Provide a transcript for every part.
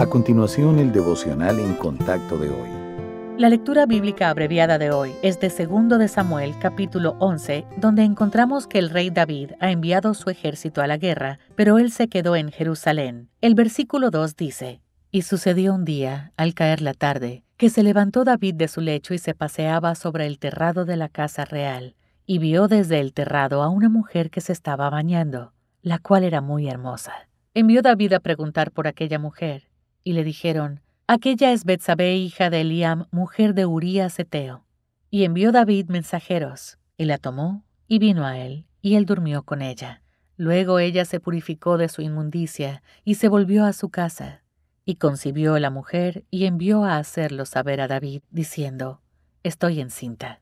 A continuación, el devocional en contacto de hoy. La lectura bíblica abreviada de hoy es de 2 de Samuel capítulo 11, donde encontramos que el rey David ha enviado su ejército a la guerra, pero él se quedó en Jerusalén. El versículo 2 dice, Y sucedió un día, al caer la tarde, que se levantó David de su lecho y se paseaba sobre el terrado de la casa real, y vio desde el terrado a una mujer que se estaba bañando, la cual era muy hermosa. Envió David a preguntar por aquella mujer, y le dijeron, Aquella es Betsabé, hija de Eliam, mujer de Urías Eteo. Y envió David mensajeros, y la tomó, y vino a él, y él durmió con ella. Luego ella se purificó de su inmundicia, y se volvió a su casa. Y concibió la mujer, y envió a hacerlo saber a David, diciendo, Estoy encinta.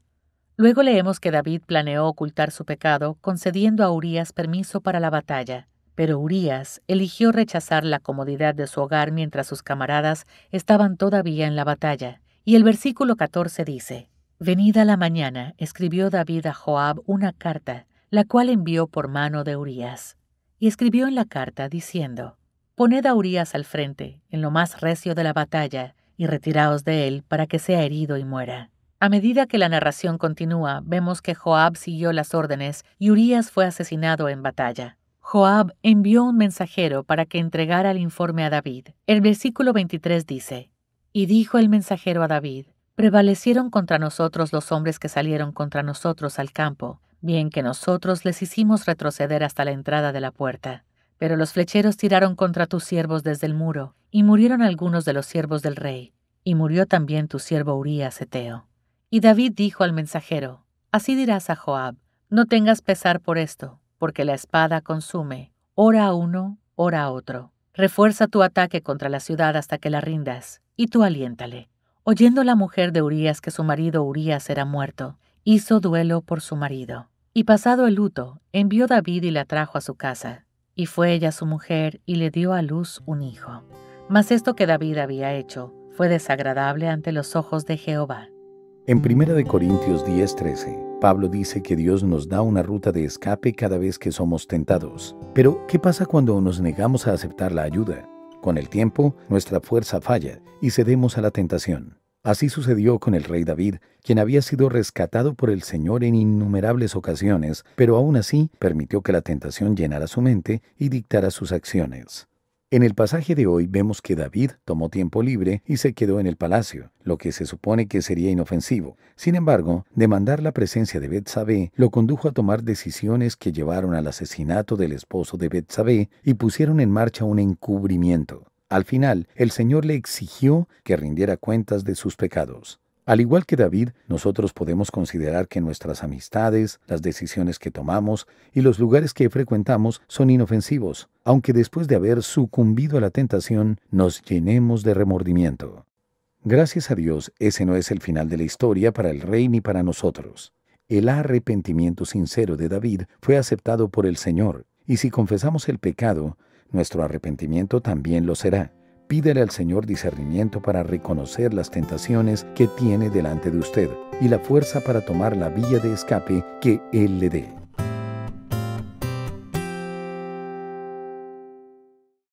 Luego leemos que David planeó ocultar su pecado, concediendo a Urías permiso para la batalla, pero Urías eligió rechazar la comodidad de su hogar mientras sus camaradas estaban todavía en la batalla, y el versículo 14 dice, Venida la mañana, escribió David a Joab una carta, la cual envió por mano de Urías. Y escribió en la carta diciendo, Poned a Urías al frente, en lo más recio de la batalla, y retiraos de él para que sea herido y muera. A medida que la narración continúa, vemos que Joab siguió las órdenes y Urías fue asesinado en batalla. Joab envió un mensajero para que entregara el informe a David. El versículo 23 dice, Y dijo el mensajero a David, Prevalecieron contra nosotros los hombres que salieron contra nosotros al campo, bien que nosotros les hicimos retroceder hasta la entrada de la puerta. Pero los flecheros tiraron contra tus siervos desde el muro, y murieron algunos de los siervos del rey, y murió también tu siervo Urías Eteo. Y David dijo al mensajero, Así dirás a Joab, no tengas pesar por esto, porque la espada consume, ora a uno, ora a otro. Refuerza tu ataque contra la ciudad hasta que la rindas, y tú aliéntale. Oyendo la mujer de Urías que su marido Urías era muerto, hizo duelo por su marido. Y pasado el luto, envió David y la trajo a su casa. Y fue ella su mujer y le dio a luz un hijo. Mas esto que David había hecho fue desagradable ante los ojos de Jehová. En 1 Corintios 10:13, Pablo dice que Dios nos da una ruta de escape cada vez que somos tentados. Pero, ¿qué pasa cuando nos negamos a aceptar la ayuda? Con el tiempo, nuestra fuerza falla y cedemos a la tentación. Así sucedió con el rey David, quien había sido rescatado por el Señor en innumerables ocasiones, pero aún así permitió que la tentación llenara su mente y dictara sus acciones. En el pasaje de hoy vemos que David tomó tiempo libre y se quedó en el palacio, lo que se supone que sería inofensivo. Sin embargo, demandar la presencia de Betsabé lo condujo a tomar decisiones que llevaron al asesinato del esposo de Betsabé y pusieron en marcha un encubrimiento. Al final, el Señor le exigió que rindiera cuentas de sus pecados. Al igual que David, nosotros podemos considerar que nuestras amistades, las decisiones que tomamos y los lugares que frecuentamos son inofensivos, aunque después de haber sucumbido a la tentación nos llenemos de remordimiento. Gracias a Dios, ese no es el final de la historia para el rey ni para nosotros. El arrepentimiento sincero de David fue aceptado por el Señor, y si confesamos el pecado, nuestro arrepentimiento también lo será. Pídele al Señor discernimiento para reconocer las tentaciones que tiene delante de usted y la fuerza para tomar la vía de escape que Él le dé.